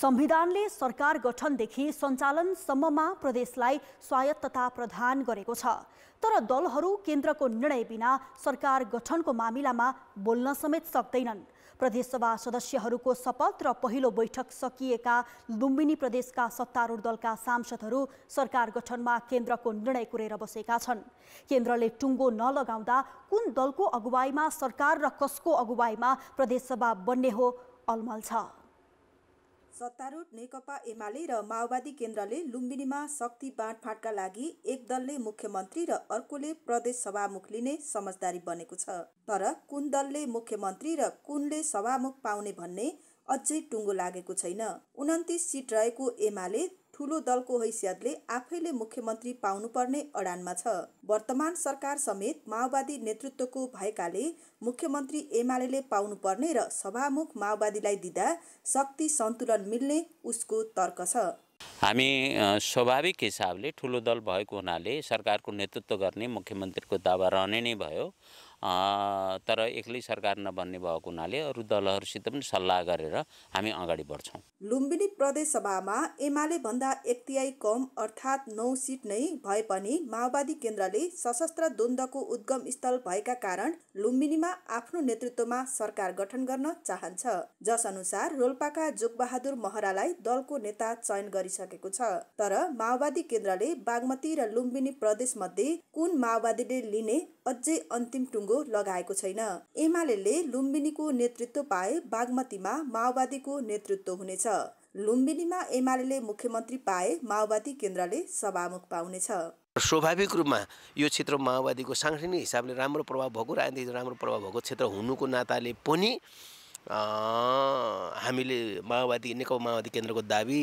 संविधानले सरकार गठनदेखि सञ्चालनसम्ममा प्रदेशलाई स्वायत्तता प्रदान गरेको छ तर दलहरू केन्द्रको निर्णय बिना सरकार गठनको मामिलामा बोल्न समेत सक्दैनन् प्रदेशसभा सदस्यहरूको शपथ र पहिलो बैठक सकिएका लुम्बिनी प्रदेशका सत्तारूढ दलका सांसदहरू सरकार गठनमा केन्द्रको निर्णय कुरेर बसेका छन् केन्द्रले टुङ्गो नलगाउँदा कुन दलको अगुवाईमा सरकार र कसको अगुवाईमा प्रदेशसभा बन्ने हो अलमल छ सत्तारूढ नेकपा एमाले र माओवादी केन्द्रले लुम्बिनीमा शक्ति बाँडफाँटका लागि एक दलले मुख्यमन्त्री र अर्कोले प्रदेश सभामुख लिने समझदारी बनेको छ तर कुन दलले मुख्यमन्त्री र कुनले सभामुख पाउने भन्ने अझै टुङ्गो लागेको छैन उन्तिस सिट रहेको एमाले ठुलो दलको हैसियतले आफैले मुख्यमन्त्री पाउनुपर्ने अडानमा छ वर्तमान सरकार समेत माओवादी नेतृत्वको भएकाले मुख्यमन्त्री एमाले पाउनुपर्ने र सभामुख माओवादीलाई दिँदा शक्ति सन्तुलन मिल्ने उसको तर्क छ हामी स्वाभाविक हिसाबले ठुलो दल भएको हुनाले सरकारको नेतृत्व गर्ने मुख्यमन्त्रीको दावा रहने नै भयो तर एक्लै सरकार नबन्ने भएको हुनाले अरू दलहरूसित पनि सल्लाह गरेर हामी अगाडि बढ्छौँ लुम्बिनी प्रदेशसभामा एमाले भन्दा एक कम अर्थात् नौ सिट नै भए पनि माओवादी केन्द्रले सशस्त्र द्वन्द्वको उद्गम स्थल भएका कारण लुम्बिनीमा आफ्नो नेतृत्वमा सरकार गठन गर्न चाहन्छ जसअनुसार रोल्पाका जोगबहादुर महरालाई दलको नेता चयन गरिसके सकेको छ तर माओवादी केन्द्रले बागमती र लुम्बिनी प्रदेश मध्ये कुन माओवादीले लिने अझै अन्तिम टुङ्गो लगाएको छैन एमाले लुम्बिनीको नेतृत्व पाए बागमतीमा माओवादीको नेतृत्व हुनेछ लुम्बिनीमा एमाले मुख्यमन्त्री पाए माओवादी केन्द्रले सभामुख पाउनेछ स्वाभाविक रूपमा यो क्षेत्र माओवादीको साङ्गठनिक हिसाबले राम्रो प्रभाव भएको र राम्रो प्रभाव भएको क्षेत्र हुनुको नाताले पनि हामीले माओवादी नेकपा माओवादी केन्द्रको दाबी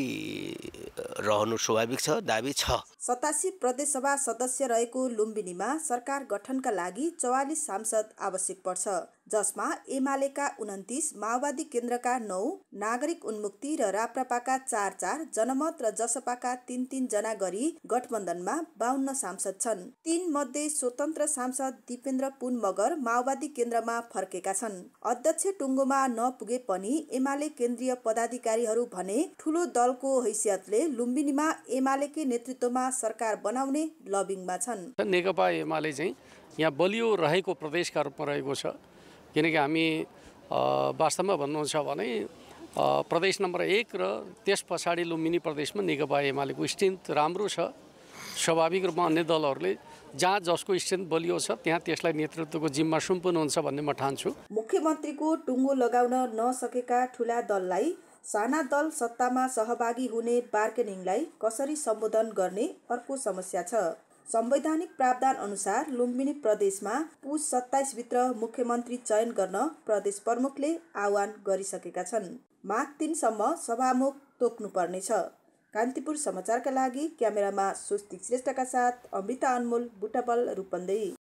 रहनु स्वाभाविक छ दाबी छ सतासी प्रदेशसभा सदस्य रहेको लुम्बिनीमा सरकार गठनका लागि चौवालिस सांसद आवश्यक पर्छ जसमा एमालेका उन्तिस माओवादी केन्द्रका नौ नागरिक उन्मुक्ति र राप्रपाका चार चार जनमत र जसपाका तीन तिनजना गरी गठबन्धनमा बाहन्न सांसद छन् तीन मध्ये स्वतन्त्र सांसद दिपेन्द्र पुन मगर माओवादी केन्द्रमा फर्केका छन् अध्यक्ष टुङ्गोमा नपुगे पनि एमाले केन्द्रीय पदाधिकारीहरू भने ठुलो दलको हैसियतले लुम्बिनीमा एमालेकै नेतृत्वमा सरकार बनाउने लबिङमा छन् नेकपा एमाले चाहिँ यहाँ बलियो रहेको प्रदेशका रूपमा रहेको छ किनकि हामी वास्तवमा भन्नुहुन्छ भने प्रदेश नम्बर एक र त्यस पछाडि लुम्बिनी प्रदेशमा नेकपा एमालेको स्ट्रेन्थ राम्रो छ स्वाभाविक रूपमा अन्य दलहरूले जहाँ जसको स्ट्रेन्थ बलियो छ त्यहाँ त्यसलाई नेतृत्वको जिम्मा हुन्छ भन्ने म ठान्छु मुख्यमन्त्रीको टुङ्गो लगाउन नसकेका ठुला दललाई साना दल सत्तामा सहभागी हुने बार्गेनिङलाई कसरी सम्बोधन गर्ने अर्को समस्या छ संवैधानिक प्रावधान अनुसार लुम्बिनी प्रदेशमा पुस सत्ताइसभित्र मुख्यमन्त्री चयन गर्न प्रदेश प्रमुखले आह्वान गरिसकेका छन् माघ तिनसम्म सभामुख तोक्नुपर्नेछ कान्तिपुर समाचारका लागि क्यामेरामा स्वस्तिक श्रेष्ठका साथ अमृता अनमोल बुटापल रूपन्देही